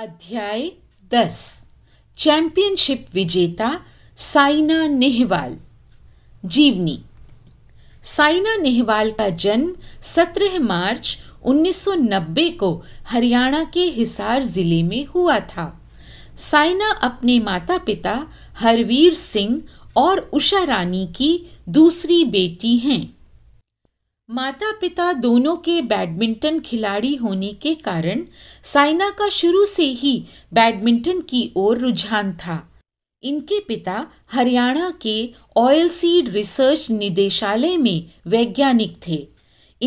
अध्याय दस चैंपियनशिप विजेता साइना नेहवाल जीवनी साइना नेहवाल का जन्म 17 मार्च 1990 को हरियाणा के हिसार जिले में हुआ था साइना अपने माता पिता हरवीर सिंह और उषा रानी की दूसरी बेटी हैं माता पिता दोनों के बैडमिंटन खिलाड़ी होने के कारण साइना का शुरू से ही बैडमिंटन की ओर रुझान था इनके पिता हरियाणा के ऑयल सीड रिसर्च निदेशालय में वैज्ञानिक थे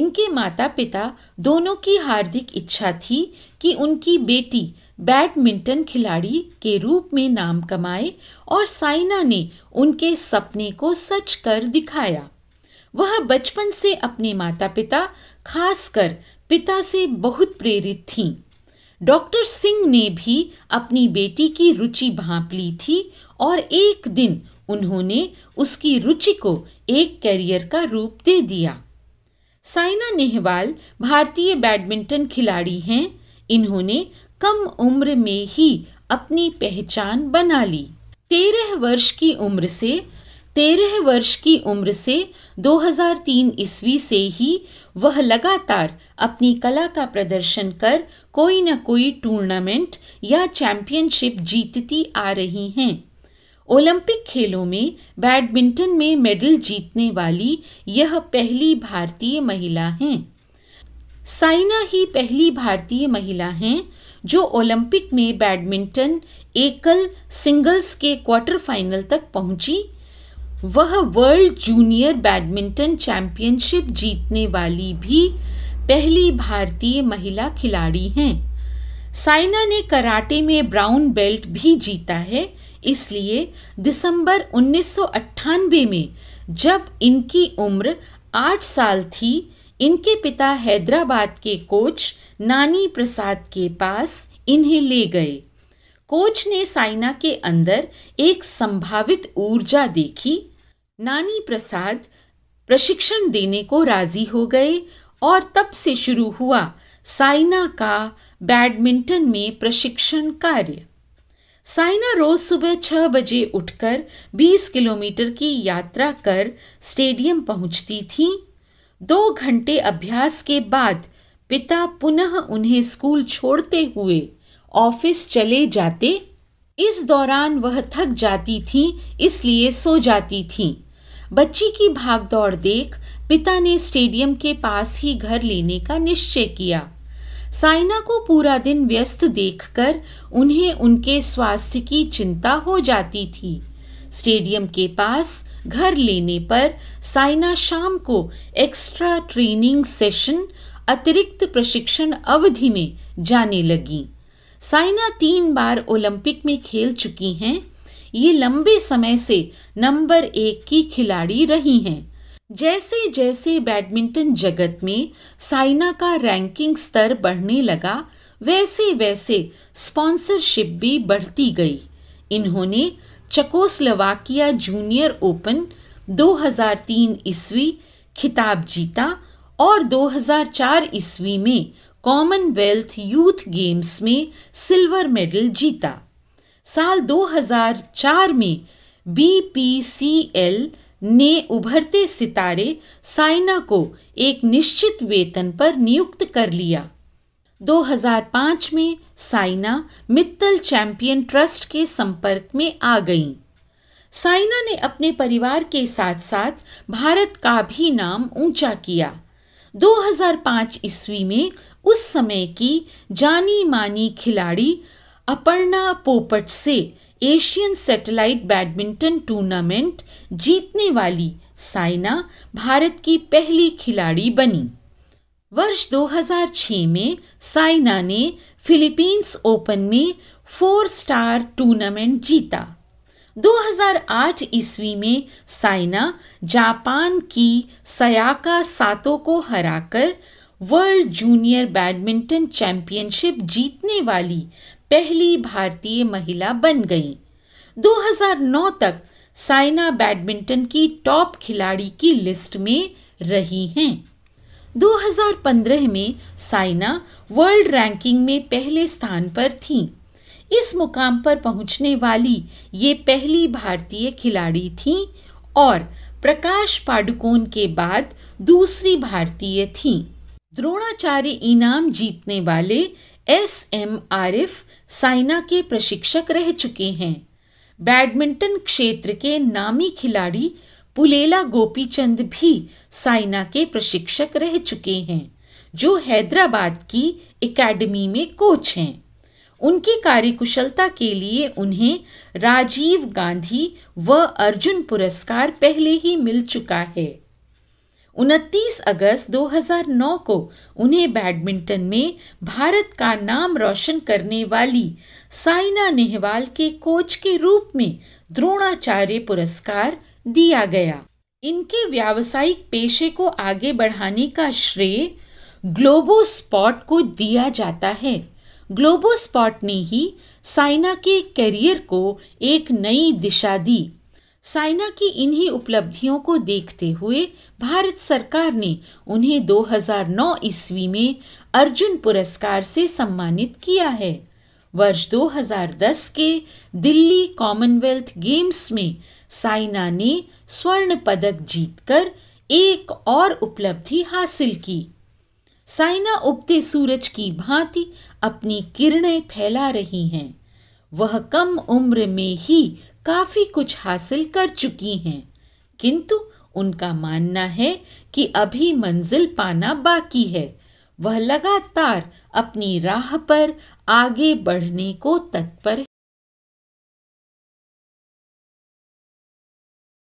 इनके माता पिता दोनों की हार्दिक इच्छा थी कि उनकी बेटी बैडमिंटन खिलाड़ी के रूप में नाम कमाए और साइना ने उनके सपने को सच कर दिखाया वह बचपन से अपने माता पिता खासकर पिता से बहुत प्रेरित थी डॉक्टर सिंह ने भी अपनी बेटी की रुचि भांप ली थी और एक दिन उन्होंने उसकी रुचि को एक करियर का रूप दे दिया साइना नेहवाल भारतीय बैडमिंटन खिलाड़ी हैं इन्होंने कम उम्र में ही अपनी पहचान बना ली तेरह वर्ष की उम्र से तेरह वर्ष की उम्र से 2003 ईस्वी से ही वह लगातार अपनी कला का प्रदर्शन कर कोई न कोई टूर्नामेंट या चैंपियनशिप जीतती आ रही हैं ओलंपिक खेलों में बैडमिंटन में मेडल जीतने वाली यह पहली भारतीय महिला हैं साइना ही पहली भारतीय महिला हैं जो ओलंपिक में बैडमिंटन एकल सिंगल्स के क्वार्टर फाइनल तक पहुंची वह वर्ल्ड जूनियर बैडमिंटन चैंपियनशिप जीतने वाली भी पहली भारतीय महिला खिलाड़ी हैं साइना ने कराटे में ब्राउन बेल्ट भी जीता है इसलिए दिसंबर उन्नीस में जब इनकी उम्र आठ साल थी इनके पिता हैदराबाद के कोच नानी प्रसाद के पास इन्हें ले गए कोच ने साइना के अंदर एक संभावित ऊर्जा देखी नानी प्रसाद प्रशिक्षण देने को राजी हो गए और तब से शुरू हुआ साइना का बैडमिंटन में प्रशिक्षण कार्य साइना रोज सुबह छह बजे उठकर 20 किलोमीटर की यात्रा कर स्टेडियम पहुंचती थी दो घंटे अभ्यास के बाद पिता पुनः उन्हें स्कूल छोड़ते हुए ऑफिस चले जाते इस दौरान वह थक जाती थी इसलिए सो जाती थी बच्ची की भागदौड़ देख पिता ने स्टेडियम के पास ही घर लेने का निश्चय किया साइना को पूरा दिन व्यस्त देखकर उन्हें उनके स्वास्थ्य की चिंता हो जाती थी स्टेडियम के पास घर लेने पर साइना शाम को एक्स्ट्रा ट्रेनिंग सेशन अतिरिक्त प्रशिक्षण अवधि में जाने लगी साइना तीन बार ओलंपिक में खेल चुकी हैं ये लंबे समय से नंबर एक की खिलाड़ी रही हैं जैसे जैसे बैडमिंटन जगत में साइना का रैंकिंग स्तर बढ़ने लगा वैसे वैसे स्पॉन्सरशिप भी बढ़ती गई इन्होंने चकोस्लोवाकिया जूनियर ओपन 2003 ईस्वी खिताब जीता और 2004 ईस्वी में कॉमनवेल्थ यूथ गेम्स में सिल्वर मेडल जीता साल 2004 में बी ने उभरते सितारे साइना को एक निश्चित वेतन पर नियुक्त कर लिया 2005 में साइना मित्तल चैंपियन ट्रस्ट के संपर्क में आ गईं। साइना ने अपने परिवार के साथ साथ भारत का भी नाम ऊंचा किया 2005 ईस्वी में उस समय की जानी मानी खिलाड़ी अपर्णा पोपट से एशियन सैटेलाइट बैडमिंटन टूर्नामेंट जीतने वाली साइना भारत की पहली खिलाड़ी बनी वर्ष 2006 में साइना ने फिलीपींस ओपन में फोर स्टार टूर्नामेंट जीता 2008 ईस्वी में साइना जापान की सयाका सातो को हराकर वर्ल्ड जूनियर बैडमिंटन चैंपियनशिप जीतने वाली पहली भारतीय महिला बन गईं। 2009 तक साइना बैडमिंटन की टॉप खिलाड़ी की लिस्ट में रही हैं 2015 में साइना वर्ल्ड रैंकिंग में पहले स्थान पर थीं। इस मुकाम पर पहुंचने वाली ये पहली भारतीय खिलाड़ी थीं और प्रकाश पाडुकोन के बाद दूसरी भारतीय थीं। द्रोणाचार्य इनाम जीतने वाले एस एम आरिफ साइना के प्रशिक्षक रह चुके हैं बैडमिंटन क्षेत्र के नामी खिलाड़ी पुलेला गोपीचंद भी साइना के प्रशिक्षक रह चुके हैं जो हैदराबाद की एकेडमी में कोच हैं उनकी कार्यकुशलता के लिए उन्हें राजीव गांधी व अर्जुन पुरस्कार पहले ही मिल चुका है 29 अगस्त 2009 को उन्हें बैडमिंटन में भारत का नाम रोशन करने वाली साइना नेहवाल के कोच के रूप में द्रोणाचार्य पुरस्कार दिया गया इनके व्यावसायिक पेशे को आगे बढ़ाने का श्रेय ग्लोबो स्पॉट को दिया जाता है ग्लोबो स्पॉट ने ही साइना के करियर को एक नई दिशा दी साइना की इन्हीं उपलब्धियों को देखते हुए भारत सरकार ने उन्हें 2009 ईस्वी में अर्जुन पुरस्कार से सम्मानित किया है वर्ष 2010 के दिल्ली कॉमनवेल्थ गेम्स में साइना ने स्वर्ण पदक जीतकर एक और उपलब्धि हासिल की साइना उगते सूरज की भांति अपनी किरणें फैला रही हैं वह कम उम्र में ही काफ़ी कुछ हासिल कर चुकी हैं किंतु उनका मानना है कि अभी मंजिल पाना बाकी है वह लगातार अपनी राह पर आगे बढ़ने को तत्पर